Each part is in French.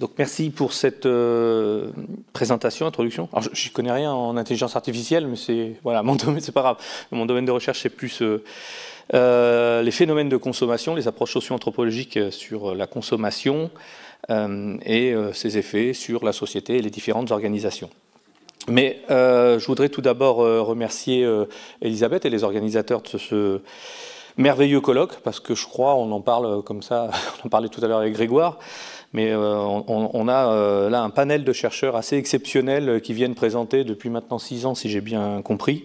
Donc merci pour cette euh, présentation, introduction. je ne connais rien en intelligence artificielle, mais c'est voilà mon domaine, c'est pas grave. Mon domaine de recherche c'est plus euh, euh, les phénomènes de consommation, les approches socio-anthropologiques sur la consommation et ses effets sur la société et les différentes organisations. Mais je voudrais tout d'abord remercier Elisabeth et les organisateurs de ce, merveilleux colloque parce que je crois on en parle comme ça, on en parlait tout à l'heure avec Grégoire. Mais euh, on, a euh, là un panel de chercheurs assez exceptionnels euh, qui viennent présenter depuis maintenant six ans, si j'ai bien compris.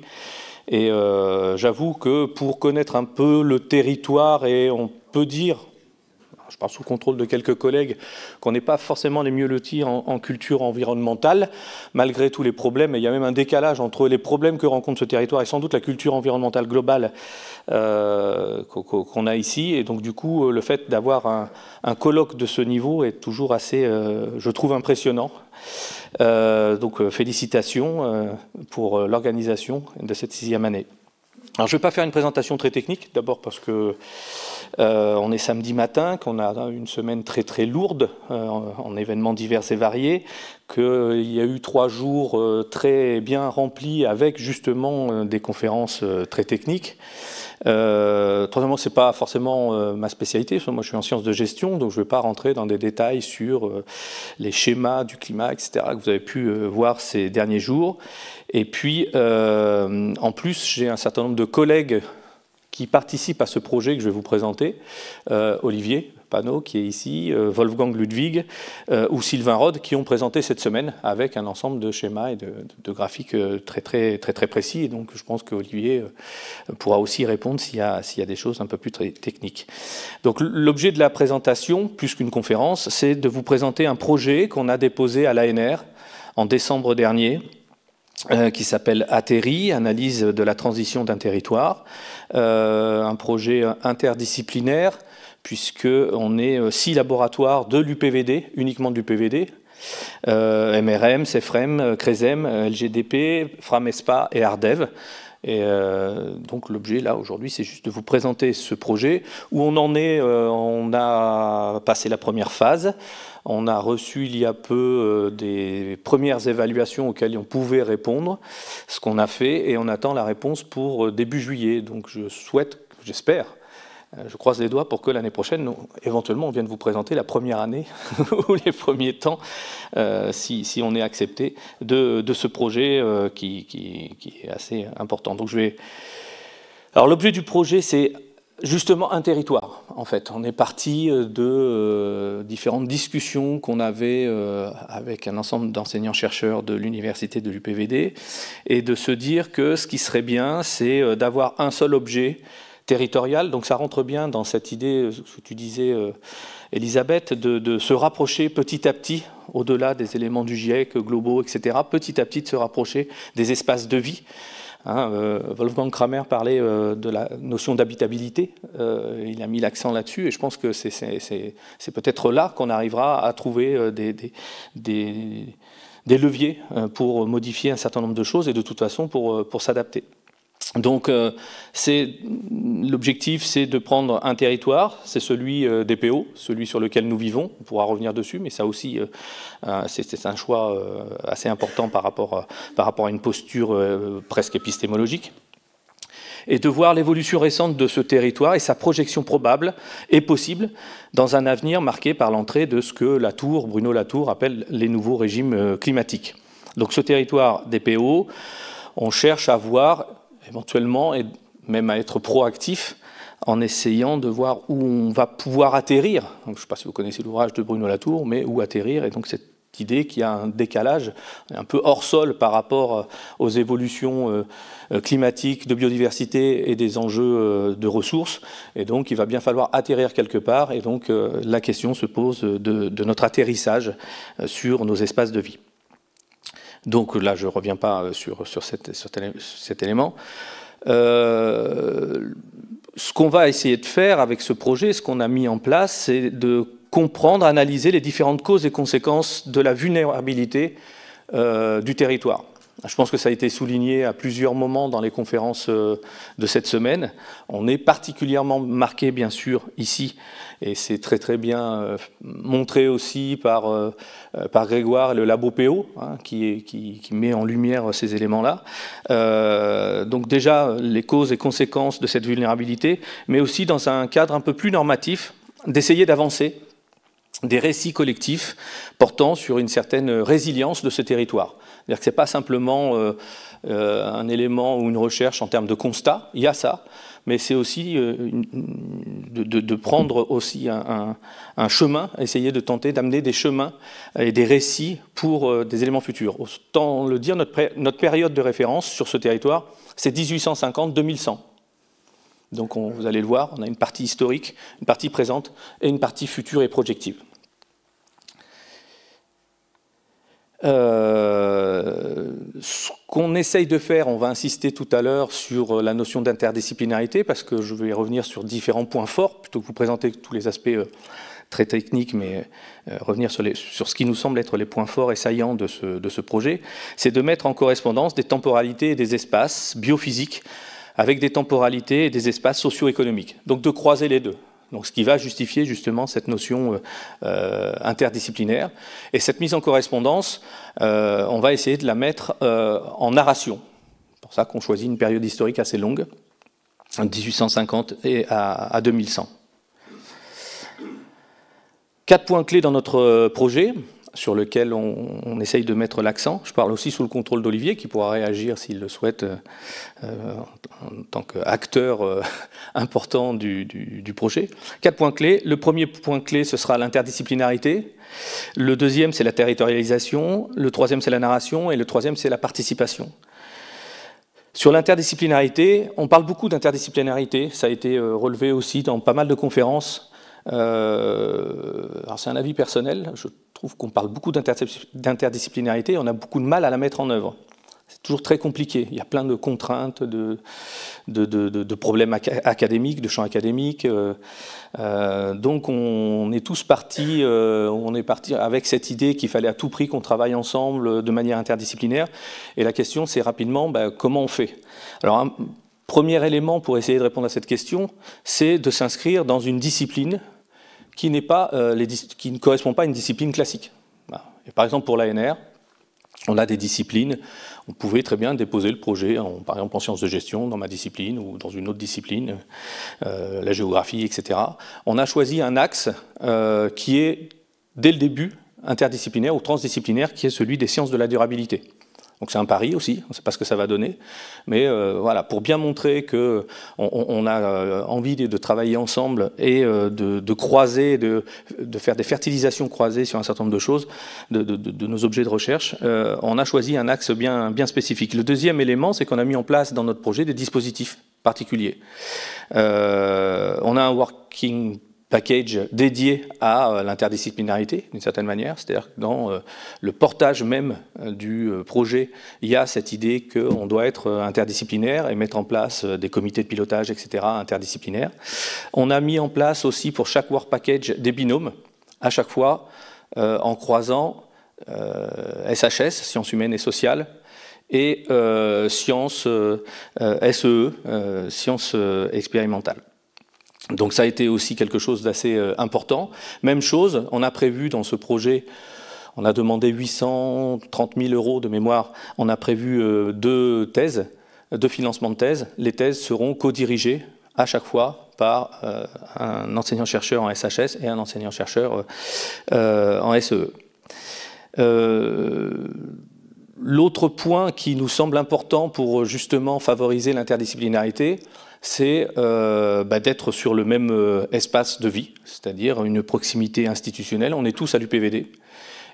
Et j'avoue que pour connaître un peu le territoire, et on peut dire, je parle sous contrôle de quelques collègues, qu'on n'est pas forcément les mieux lotis en, culture environnementale, malgré tous les problèmes. il y a même un décalage entre les problèmes que rencontre ce territoire et sans doute la culture environnementale globale euh, qu'on a ici. Et donc, du coup, le fait d'avoir un, colloque de ce niveau est toujours assez, euh, je trouve, impressionnant. Euh, donc, félicitations pour l'organisation de cette sixième année. Alors, je ne vais pas faire une présentation très technique, d'abord parce que euh, on est samedi matin, qu'on a une semaine très très lourde euh, en événements divers et variés qu'il y a eu trois jours euh, très bien remplis avec justement euh, des conférences euh, très techniques. troisièmement, ce n'est pas forcément ma spécialité. Moi, je suis en sciences de gestion, donc je ne vais pas rentrer dans des détails sur les schémas du climat, etc., que vous avez pu voir ces derniers jours. Et puis, en plus, j'ai un certain nombre de collègues qui participent à ce projet que je vais vous présenter, euh, Olivier Panot qui est ici, euh, Wolfgang Ludwig euh, ou Sylvain Rod qui ont présenté cette semaine avec un ensemble de schémas et de, graphiques très très, très très précis. donc je pense que Olivier pourra aussi répondre s'il y, a, s'il y a des choses un peu plus techniques. Donc l'objet de la présentation, plus qu'une conférence, c'est de vous présenter un projet qu'on a déposé à l'ANR en décembre dernier euh, qui s'appelle ATERI, analyse de la transition d'un territoire, euh, un projet interdisciplinaire puisque on est euh, six laboratoires de l'UPVD, uniquement de l'UPVD, MRM, CEFREM, CRESEM, LGDP, FRAMESPA e et ARDEV, et euh, donc l'objet là aujourd'hui, c'est juste de vous présenter ce projet où on en est. Euh, on a passé la première phase. On a reçu il y a peu euh, des premières évaluations auxquelles on pouvait répondre, ce qu'on a fait, et on attend la réponse pour début juillet. Donc je souhaite, j'espère euh, je croise les doigts pour que l'année prochaine, nous, éventuellement, on vienne vous présenter la première année ou les premiers temps, euh, si, on est accepté, de, ce projet euh, qui, est assez important. Donc je vais. Alors l'objet du projet, c'est justement un territoire. En fait, on est parti de différentes discussions qu'on avait avec un ensemble d'enseignants chercheurs de l'université de l'UPVD, et de se dire que ce qui serait bien, c'est d'avoir un seul objet territorial Donc ça rentre bien dans cette idée, ce que tu disais, euh, Elisabeth, de, se rapprocher petit à petit, au-delà des éléments du GIEC, globaux, etc., petit à petit de se rapprocher des espaces de vie. Hein, euh, Wolfgang Kramer parlait euh, de la notion d'habitabilité, il a mis l'accent là-dessus, et je pense que c'est peut-être là qu'on arrivera à trouver des, leviers pour modifier un certain nombre de choses et de toute façon pour s'adapter. Donc euh, l'objectif, c'est de prendre un territoire, c'est celui euh, des PO, celui sur lequel nous vivons, on pourra revenir dessus, mais ça aussi, euh, c'est un choix assez important par rapport, par rapport, à une posture presque épistémologique, et de voir l'évolution récente de ce territoire et sa projection probable et possible dans un avenir marqué par l'entrée de ce que Latour, Bruno Latour appelle les nouveaux régimes climatiques. Donc ce territoire des PO, on cherche à voir éventuellement et même à être proactif en essayant de voir où on va pouvoir atterrir. je ne sais pas si vous connaissez l'ouvrage de Bruno Latour, mais où atterrir. Et donc cette idée qu'il y a un décalage un peu hors sol par rapport euh, aux évolutions euh, euh, climatiques, de biodiversité et des enjeux de ressources. Et donc il va bien falloir atterrir quelque part. Et donc la question se pose de notre atterrissage sur nos espaces de vie. Donc là, je ne reviens pas euh, sur, cet élément. Euh, ce qu'on va essayer de faire avec ce projet, ce qu'on a mis en place, c'est de comprendre, analyser les différentes causes et conséquences de la vulnérabilité euh, du territoire. Je pense que ça a été souligné à plusieurs moments dans les conférences euh, de cette semaine. On est particulièrement marqué, bien sûr, ici, et c'est très très bien euh, montré aussi par, euh, par Grégoire et le Labo PO, hein, qui, met en lumière ces éléments-là. donc déjà, les causes et conséquences de cette vulnérabilité, mais aussi dans un cadre un peu plus normatif, d'essayer d'avancer des récits collectifs portant sur une certaine résilience de ce territoire. C'est-à-dire que ce n'est pas simplement euh, euh, un élément ou une recherche en termes de constat, il y a ça, mais c'est aussi euh, de, prendre aussi un, chemin, essayer de tenter d'amener des chemins et des récits pour des éléments futurs. Autant le dire, notre, période de référence sur ce territoire, c'est 1850-2100. Donc vous allez le voir, on a une partie historique, une partie présente et une partie future et projective. Euh, ce qu'on essaye de faire, on va insister tout à l'heure sur euh, la notion d'interdisciplinarité, parce que je vais revenir sur différents points forts, plutôt que vous présenter tous les aspects euh, très techniques, mais revenir sur, les, sur, ce qui nous semble être les points forts et saillants de ce, de ce projet, c'est de mettre en correspondance des temporalités et des espaces biophysiques avec des temporalités et des espaces socio-économiques, donc de croiser les deux ce qui va justifier justement cette notion euh, euh, interdisciplinaire. Et cette mise en correspondance, euh, on va essayer de la mettre en narration. C'est pour ça qu'on choisit une période historique assez longue, de 1850 à 2100. Quatre points clés dans notre projet sur lequel on, essaye de mettre l'accent. Je parle aussi sous le contrôle d'Olivier, qui pourra réagir s'il le souhaite euh, euh, en, tant qu'acteur euh, important du, projet. Quatre points clés. Le premier point clé, ce sera l'interdisciplinarité. Le deuxième, c'est la territorialisation. Le troisième, c'est la narration. Et le troisième, c'est la participation. Sur l'interdisciplinarité, on parle beaucoup d'interdisciplinarité. Ça a été relevé aussi dans pas mal de conférences. c'est un avis personnel, je qu'on parle beaucoup d'interdisciplinarité on a beaucoup de mal à la mettre en œuvre. C'est toujours très compliqué. Il y a plein de contraintes, de, problèmes académiques, de champs académiques. Euh, euh, donc on est tous partis, euh, on est avec cette idée qu'il fallait à tout prix qu'on travaille ensemble de manière interdisciplinaire. Et la question, c'est rapidement, bah, comment on fait Alors, un premier élément pour essayer de répondre à cette question, c'est de s'inscrire dans une discipline euh, qui, ne correspond pas à une discipline classique. par exemple, pour l'ANR, on a des disciplines. On pouvait très bien déposer le projet, en, par exemple en sciences de gestion, dans ma discipline ou dans une autre discipline, euh, la géographie, etc. On a choisi un axe euh, qui est, dès le début, interdisciplinaire ou transdisciplinaire, qui est celui des sciences de la durabilité. Donc c'est un pari aussi, on ne sait pas ce que ça va donner. Mais euh, voilà, pour bien montrer qu'on on a euh, envie de, travailler ensemble et euh, de, croiser, de, faire des fertilisations croisées sur un certain nombre de choses, de, nos objets de recherche, on a choisi un axe bien, spécifique. Le deuxième élément, c'est qu'on a mis en place dans notre projet des dispositifs particuliers. on a un working package dédié à euh, l'interdisciplinarité, d'une certaine manière. C'est-à-dire que dans euh, le portage même euh, du projet, il y a cette idée qu'on doit être interdisciplinaire et mettre en place des comités de pilotage, etc., interdisciplinaires. On a mis en place aussi pour chaque work package des binômes, à chaque fois en croisant SHS, sciences humaines et sociales, et sciences SEE, e, sciences expérimentales. Donc ça a été aussi quelque chose d'assez euh, important. Même chose, on a prévu dans ce projet on a demandé 830 000 euros de mémoire. On a prévu euh, deux thèses, deux financements de thèses. Les thèses seront co-dirigées à chaque fois par euh, un enseignant-chercheur en SHS et un enseignant-chercheur en SEE. E. L'autre point qui nous semble important pour justement favoriser l'interdisciplinarité, c'est euh, bah, d'être sur le même euh, espace de vie, c'est-à-dire une proximité institutionnelle. On est tous à l'UPVD.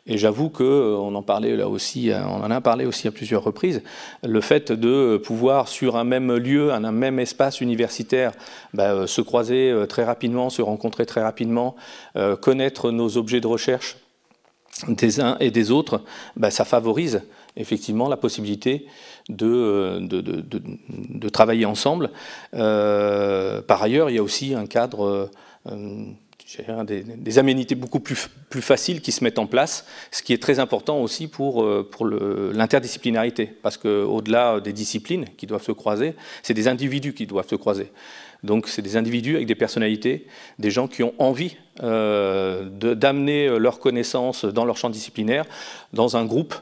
Et j'avoue que, euh, on en parlait là aussi, on en a parlé aussi à plusieurs reprises, le fait de pouvoir sur un même lieu, un même espace universitaire, bah, se croiser très rapidement, se rencontrer très rapidement, connaître nos objets de recherche des uns et des autres, bah, ça favorise effectivement la possibilité de, euh, de, travailler ensemble. Euh, par ailleurs, il y a aussi un cadre... Euh, des, aménités beaucoup plus, plus, faciles qui se mettent en place, ce qui est très important aussi pour, pour l'interdisciplinarité, parce qu'au-delà des disciplines qui doivent se croiser, c'est des individus qui doivent se croiser. Donc c'est des individus avec des personnalités, des gens qui ont envie d'amener leurs connaissances dans leur champ disciplinaire, dans un groupe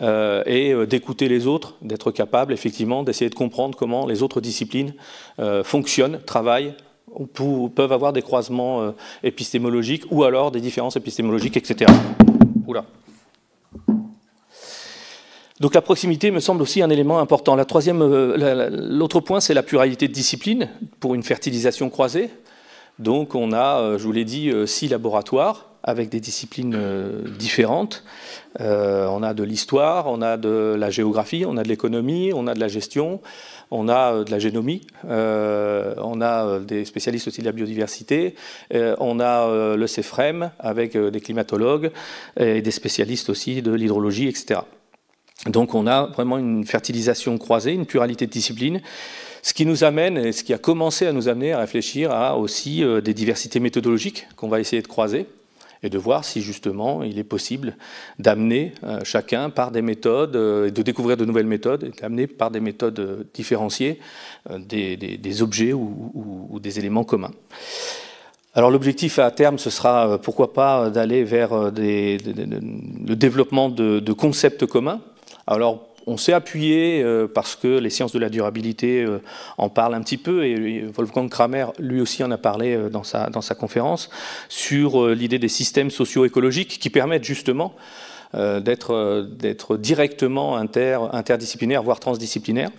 euh, et euh, d'écouter les autres, d'être capable effectivement d'essayer de comprendre comment les autres disciplines euh, fonctionnent, travaillent, peuvent avoir des croisements épistémologiques ou alors des différences épistémologiques, etc. Oula. Donc la proximité me semble aussi un élément important. La troisième, l'autre point, c'est la pluralité de disciplines pour une fertilisation croisée. Donc on a, je vous l'ai dit, six laboratoires avec des disciplines euh, différentes. Euh, on a de l'histoire, on a de la géographie, on a de l'économie, on a de la gestion, on a euh, de la génomie, on a des spécialistes aussi de la biodiversité, on a le CEFREM avec des climatologues et des spécialistes aussi de l'hydrologie, etc. Donc on a vraiment une fertilisation croisée, une pluralité de disciplines, ce qui nous amène et ce qui a commencé à nous amener à réfléchir à aussi des diversités méthodologiques qu'on va essayer de croiser et de voir si justement il est possible d'amener euh, chacun par des méthodes, euh, de découvrir de nouvelles méthodes, et d'amener par des méthodes euh, différenciées des, objets ou, des éléments communs. Alors l'objectif à terme, ce sera pourquoi pas d'aller vers le développement de, de, concepts communs. Alors on s'est appuyé euh, parce que les sciences de la durabilité euh, en parlent un petit peu et Wolfgang Kramer lui aussi en a parlé euh, dans, sa, dans sa conférence sur l'idée des systèmes socio-écologiques qui permettent justement d'être directement inter, interdisciplinaires voire transdisciplinaires.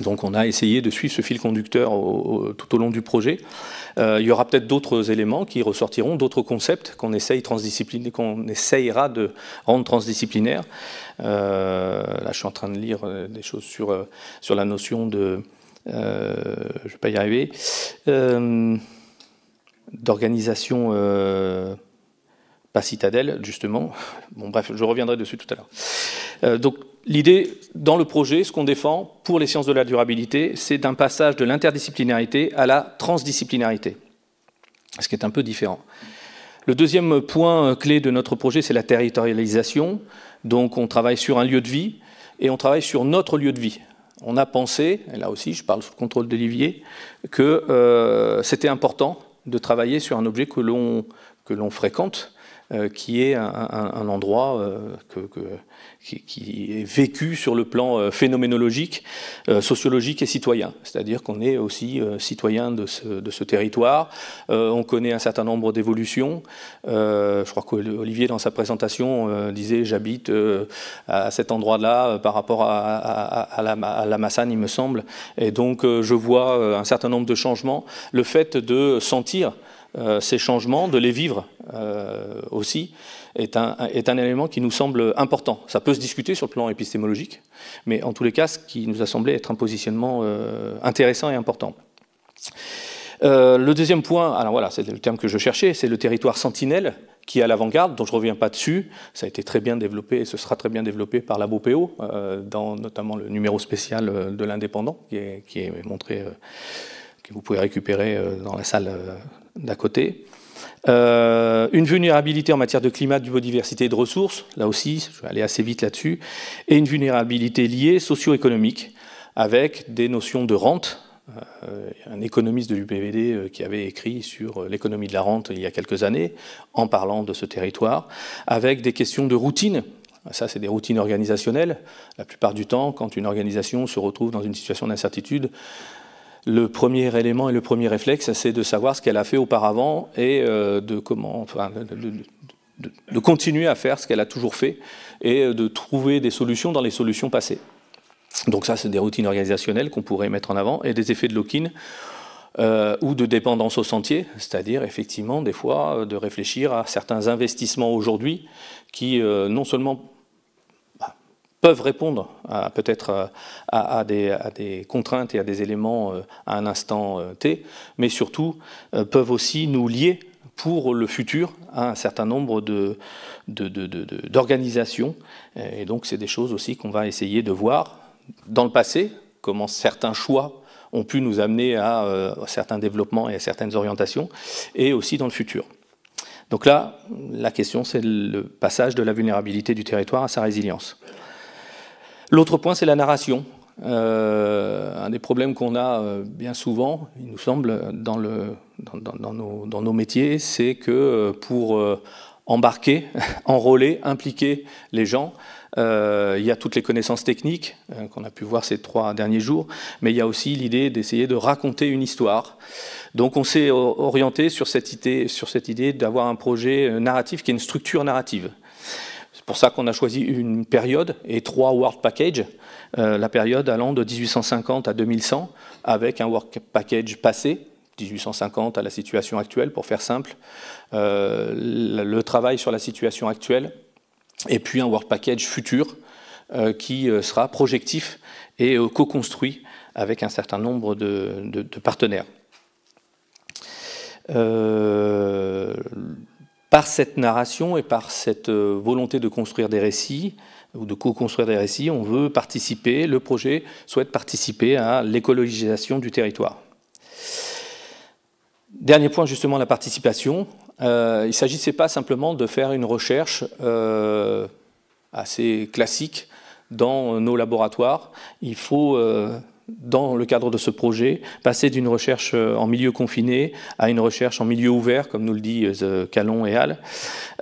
Donc on a essayé de suivre ce fil conducteur tout au long du projet. Euh, il y aura peut-être d'autres éléments qui ressortiront, d'autres concepts qu'on essaye qu'on essayera de rendre transdisciplinaires. Euh, là, je suis en train de lire euh, des choses sur, sur la notion de... je ne vais pas y arriver. D'organisation pas citadelle, justement. Bon, bref, je reviendrai dessus tout à l'heure. donc L'idée dans le projet, ce qu'on défend pour les sciences de la durabilité, c'est d'un passage de l'interdisciplinarité à la transdisciplinarité, ce qui est un peu différent. Le deuxième point clé de notre projet, c'est la territorialisation. Donc on travaille sur un lieu de vie et on travaille sur notre lieu de vie. On a pensé, et là aussi je parle sous le contrôle d'Olivier, que euh, c'était important de travailler sur un objet que l'on fréquente, euh, qui est un, endroit euh, que, qui, est vécu sur le plan euh, phénoménologique, sociologique et citoyen. C'est-à-dire qu'on est aussi citoyen de ce, territoire. on connaît un certain nombre d'évolutions. je crois qu'Olivier, dans sa présentation, disait j'habite à cet endroit-là par rapport la, à, la, Massane, il me semble. Et donc, je vois un certain nombre de changements. Le fait de sentir euh, ces changements, de les vivre euh, aussi, est un, élément qui nous semble important. Ça peut se discuter sur le plan épistémologique, mais en tous les cas, ce qui nous a semblé être un positionnement euh, intéressant et important. le deuxième point, alors voilà, c'est le terme que je cherchais, c'est le territoire sentinelle qui est à l'avant-garde, dont je ne reviens pas dessus. Ça a été très bien développé et ce sera très bien développé par la BOPO, dans notamment le numéro spécial de l'indépendant, qui, qui est, montré que vous pouvez récupérer euh, dans la salle euh, d'à côté. Euh, une vulnérabilité en matière de climat, de biodiversité et de ressources, là aussi, je vais aller assez vite là-dessus, et une vulnérabilité liée socio-économique, avec des notions de rente. un économiste de l'UPVD qui avait écrit sur l'économie de la rente il y a quelques années, en parlant de ce territoire, avec des questions de routine. Ça, c'est des routines organisationnelles. La plupart du temps, quand une organisation se retrouve dans une situation d'incertitude, le premier élément et le premier réflexe, c'est de savoir ce qu'elle a fait auparavant et euh, de comment, enfin, de, continuer à faire ce qu'elle a toujours fait et euh, de trouver des solutions dans les solutions passées. Donc ça, c'est des routines organisationnelles qu'on pourrait mettre en avant et des effets de lock-in euh, ou de dépendance au sentier, c'est-à-dire effectivement des fois de réfléchir à certains investissements aujourd'hui qui non seulement peuvent répondre peut-être euh, à, des, contraintes et à des éléments euh, à un instant euh, T, mais surtout peuvent aussi nous lier pour le futur à un certain nombre d'organisations. et donc c'est des choses aussi qu'on va essayer de voir dans le passé, comment certains choix ont pu nous amener à certains développements et à certaines orientations, et aussi dans le futur. Donc là, la question, c'est le passage de la vulnérabilité du territoire à sa résilience. L'autre point, c'est la narration. Euh, un des problèmes qu'on a euh, bien souvent, il nous semble, dans, nos, métiers, c'est que euh, pour embarquer, enrôler, impliquer les gens, il y a toutes les connaissances techniques qu'on a pu voir ces trois derniers jours, mais il y a aussi l'idée d'essayer de raconter une histoire. Donc on s'est orienté sur cette idée, sur cette idée d'avoir un projet narratif qui est une structure narrative pour ça qu'on a choisi une période et trois work Packages, euh, la période allant de 1850 à 2100, avec un work Package passé, 1850 à la situation actuelle, pour faire simple, euh, le travail sur la situation actuelle, et puis un work Package futur euh, qui sera projectif et co-construit avec un certain nombre de, partenaires par cette narration et par cette euh, volonté de construire des récits ou de co-construire des récits, on veut participer, le projet souhaite participer à l'écologisation du territoire. Dernier point, justement, la participation. Euh, il ne s'agissait pas simplement de faire une recherche euh, assez classique dans nos laboratoires. Il faut dans le cadre de ce projet, passer d'une recherche euh, en milieu confiné à une recherche en milieu ouvert, comme nous le dit euh, Calon et al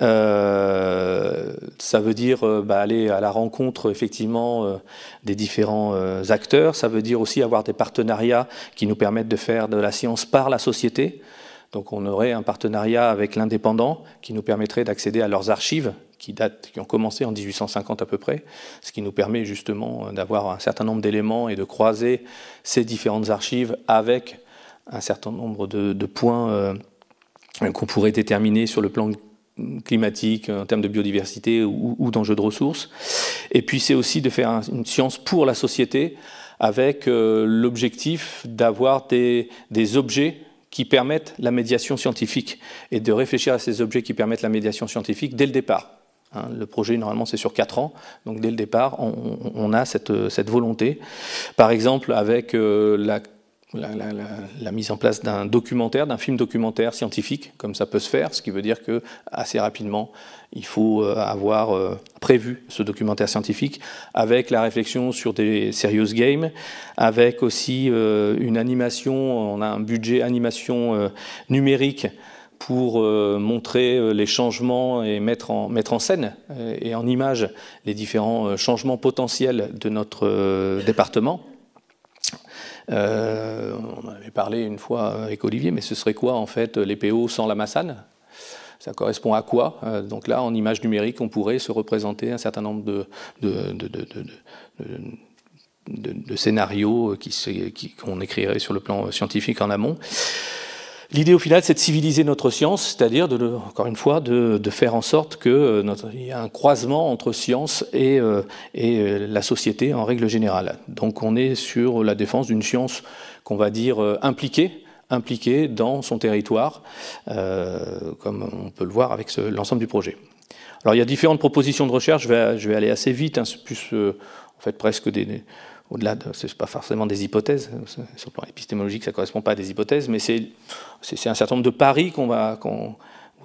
euh, ça veut dire bah, aller à la rencontre effectivement des différents acteurs, ça veut dire aussi avoir des partenariats qui nous permettent de faire de la science par la société. Donc on aurait un partenariat avec l'indépendant qui nous permettrait d'accéder à leurs archives qui, qui ont commencé en 1850 à peu près, ce qui nous permet justement d'avoir un certain nombre d'éléments et de croiser ces différentes archives avec un certain nombre de, points euh, qu'on pourrait déterminer sur le plan climatique, en termes de biodiversité ou, d'enjeux de ressources. Et puis c'est aussi de faire une science pour la société avec euh, l'objectif d'avoir des objets qui permettent la médiation scientifique et de réfléchir à ces objets qui permettent la médiation scientifique dès le départ. Hein, le projet, normalement, c'est sur quatre ans. Donc, dès le départ, on, a euh, cette, volonté. Par exemple, avec euh, la mise en place d'un documentaire, d'un film documentaire scientifique, comme ça peut se faire, ce qui veut dire que assez rapidement, il faut euh, avoir prévu ce documentaire scientifique, avec la réflexion sur des serious games, avec aussi une animation, on a un budget animation numérique pour euh, montrer euh, les changements et mettre en, scène euh, et en image les différents changements potentiels de notre département. on avait parlé une fois avec Olivier, mais ce serait quoi en fait les PO sans la Massane ça correspond à quoi Donc là, en image numérique, on pourrait se représenter un certain nombre de, scénarios qu'on qui, écrirait sur le plan scientifique en amont. L'idée au final, c'est de civiliser notre science, c'est-à-dire, encore une fois, de, faire en sorte qu'il euh, y ait un croisement entre science et, euh, euh, la société en règle générale. Donc on est sur la défense d'une science qu'on va dire impliquée, impliquée dans son territoire, comme on peut le voir avec l'ensemble du projet. Alors il y a différentes propositions de recherche, je vais, aller assez vite, hein, plus en fait presque des au-delà de, ce n'est pas forcément des hypothèses, sur le plan épistémologique, ça ne correspond pas à des hypothèses, mais c'est un certain nombre de paris qu'on va,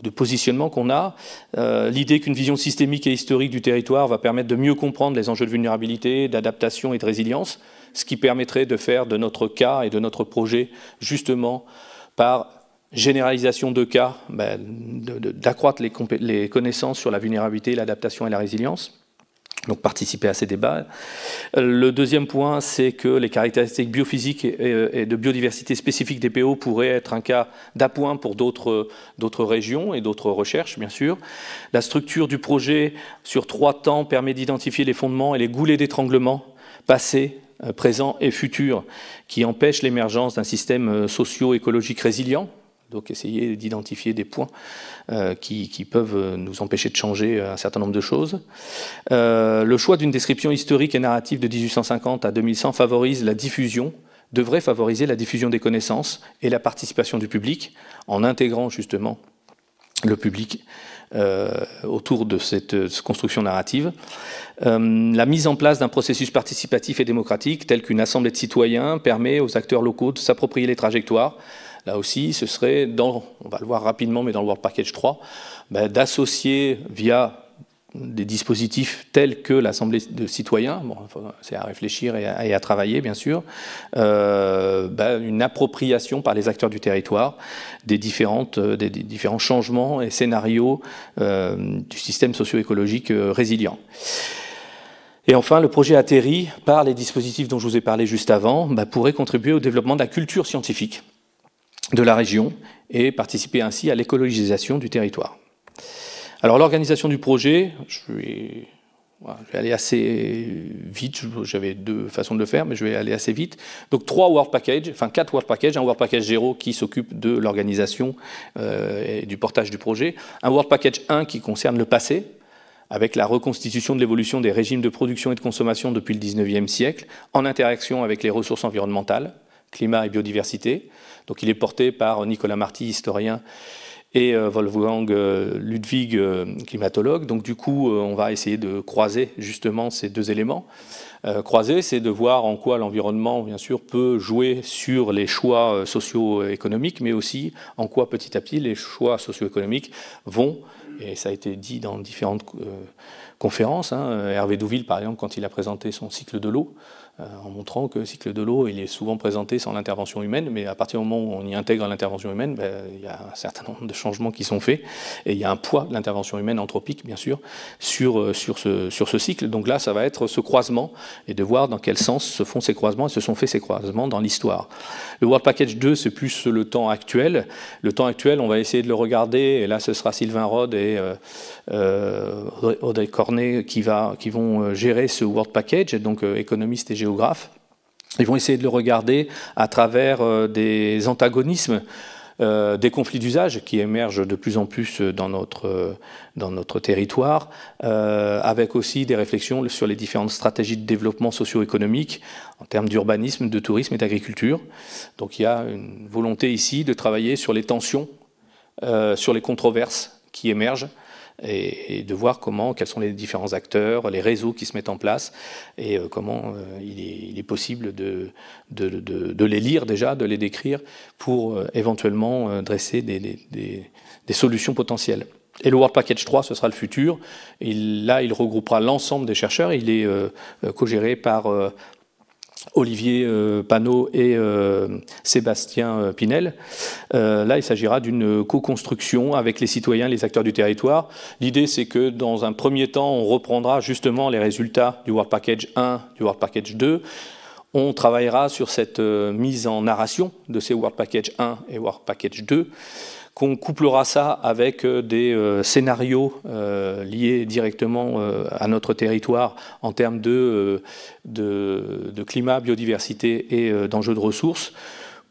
de positionnement qu'on a. Euh, l'idée qu'une vision systémique et historique du territoire va permettre de mieux comprendre les enjeux de vulnérabilité, d'adaptation et de résilience, ce qui permettrait de faire de notre cas et de notre projet, justement, par généralisation de cas, ben, d'accroître les connaissances sur la vulnérabilité, l'adaptation et la résilience donc participer à ces débats. Le deuxième point, c'est que les caractéristiques biophysiques et de biodiversité spécifiques des PO pourraient être un cas d'appoint pour d'autres régions et d'autres recherches, bien sûr. La structure du projet sur trois temps permet d'identifier les fondements et les goulets d'étranglement passés, euh, présents et futurs qui empêchent l'émergence d'un système euh, socio-écologique résilient donc essayer d'identifier des points euh, qui, peuvent euh, nous empêcher de changer euh, un certain nombre de choses. le choix d'une description historique et narrative de 1850 à 2100 favorise la diffusion devrait favoriser la diffusion des connaissances et la participation du public en intégrant justement le public autour de cette, construction narrative. la mise en place d'un processus participatif et démocratique tel qu'une assemblée de citoyens permet aux acteurs locaux de s'approprier les trajectoires, Là aussi, ce serait, dans, on va le voir rapidement, mais dans le World Package 3, bah, d'associer via des dispositifs tels que l'Assemblée de citoyens, c'est à réfléchir et à, travailler bien sûr, euh, bah, une appropriation par les acteurs du territoire des, différentes, euh, des, différents changements et scénarios euh, du système socio-écologique résilient. Et enfin, le projet atterri, par les dispositifs dont je vous ai parlé juste avant, bah, pourrait contribuer au développement de la culture scientifique de la région et participer ainsi à l'écologisation du territoire. Alors l'organisation du projet, je vais, aller assez vite, j'avais deux façons de le faire, mais je vais aller assez vite. Donc trois World Packages, enfin quatre World Packages, un World Package 0 qui s'occupe de l'organisation euh, et du portage du projet, un World Package 1 qui concerne le passé, avec la reconstitution de l'évolution des régimes de production et de consommation depuis le 19e siècle, en interaction avec les ressources environnementales, climat et biodiversité, donc il est porté par Nicolas Marty, historien, et euh, Wolfgang euh, Ludwig, euh, climatologue. Donc du coup, on va essayer de croiser justement ces deux éléments. croiser, c'est de voir en quoi l'environnement, bien sûr, peut jouer sur les choix socio-économiques, mais aussi en quoi petit à petit les choix socio-économiques vont, et ça a été dit dans différentes conférences, hein. Hervé Douville, par exemple, quand il a présenté son cycle de l'eau, euh, en montrant que le cycle de l'eau, il est souvent présenté sans l'intervention humaine, mais à partir du moment où on y intègre l'intervention humaine, ben, il y a un certain nombre de changements qui sont faits, et il y a un poids de l'intervention humaine anthropique, bien sûr, sur, euh, sur, ce, sur ce cycle. Donc là, ça va être ce croisement, et de voir dans quel sens se font ces croisements, et se sont faits ces croisements dans l'histoire. Le World Package 2, c'est plus le temps actuel. Le temps actuel, on va essayer de le regarder, et là, ce sera Sylvain Rod et euh, Audrey Cornet qui, va, qui vont gérer ce World Package, donc économiste et ils vont essayer de le regarder à travers euh, des antagonismes, euh, des conflits d'usage qui émergent de plus en plus dans notre, euh, dans notre territoire, avec aussi des réflexions sur les différentes stratégies de développement socio-économique en termes d'urbanisme, de tourisme et d'agriculture. Donc il y a une volonté ici de travailler sur les tensions, sur les controverses qui émergent et, de voir comment, quels sont les différents acteurs, les réseaux qui se mettent en place et euh, comment euh, il est, possible de, de, les lire déjà, de les décrire pour euh, éventuellement dresser des, solutions potentielles. Et le World Package 3, ce sera le futur. là, il regroupera l'ensemble des chercheurs. Il est co-géré par Olivier euh, Panot et euh, Sébastien euh, Pinel. là, il s'agira d'une co-construction avec les citoyens, les acteurs du territoire. L'idée, c'est que dans un premier temps, on reprendra justement les résultats du World Package 1, du World Package 2. On travaillera sur cette mise en narration de ces World Package 1 et World Package 2 qu'on couplera ça avec euh, des euh, scénarios euh, liés directement à notre territoire en termes de, de, climat, biodiversité et d'enjeux de ressources,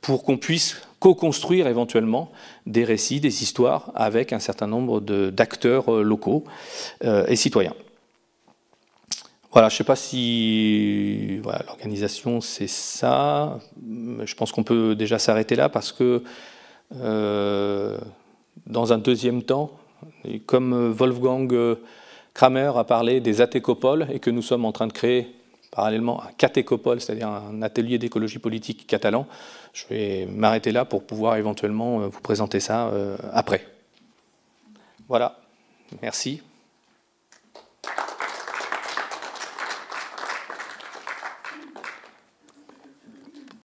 pour qu'on puisse co-construire éventuellement des récits, des histoires avec un certain nombre d'acteurs locaux et citoyens. Voilà, je ne sais pas si l'organisation c'est ça. Je pense qu'on peut déjà s'arrêter là parce que euh, dans un deuxième temps, et comme Wolfgang euh, Kramer a parlé des athécopoles et que nous sommes en train de créer parallèlement un catécopole, c'est-à-dire un atelier d'écologie politique catalan, je vais m'arrêter là pour pouvoir éventuellement euh, vous présenter ça après. Voilà, merci.